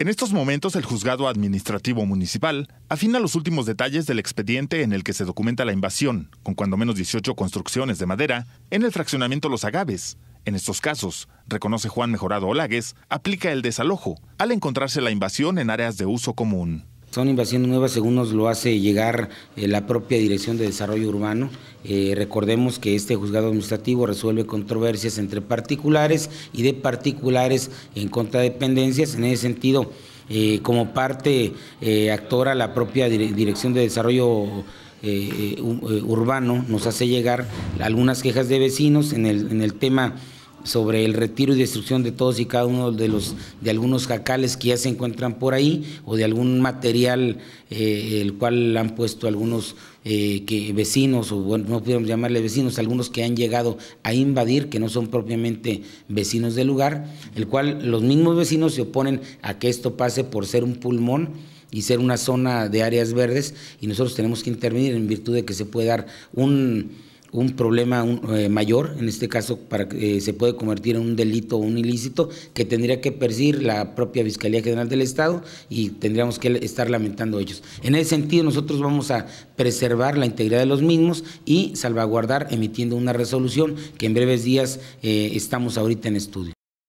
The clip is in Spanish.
En estos momentos, el juzgado administrativo municipal afina los últimos detalles del expediente en el que se documenta la invasión, con cuando menos 18 construcciones de madera, en el fraccionamiento Los Agaves. En estos casos, reconoce Juan Mejorado Olagues, aplica el desalojo, al encontrarse la invasión en áreas de uso común. Son invasiones nuevas según nos lo hace llegar eh, la propia Dirección de Desarrollo Urbano. Eh, recordemos que este juzgado administrativo resuelve controversias entre particulares y de particulares en contra de dependencias. En ese sentido, eh, como parte actora, la propia Dirección de Desarrollo Urbano nos hace llegar algunas quejas de vecinos en el, en el tema sobre el retiro y destrucción de todos y cada uno de los de algunos jacales que ya se encuentran por ahí o de algún material eh, el cual han puesto algunos eh, que vecinos o bueno, no pudiéramos llamarle vecinos, algunos que han llegado a invadir que no son propiamente vecinos del lugar, el cual los mismos vecinos se oponen a que esto pase por ser un pulmón y ser una zona de áreas verdes y nosotros tenemos que intervenir en virtud de que se puede dar un un problema eh, mayor, en este caso para que eh, se puede convertir en un delito o un ilícito que tendría que percibir la propia Fiscalía General del Estado y tendríamos que estar lamentando ellos. En ese sentido, nosotros vamos a preservar la integridad de los mismos y salvaguardar emitiendo una resolución que en breves días eh, estamos ahorita en estudio.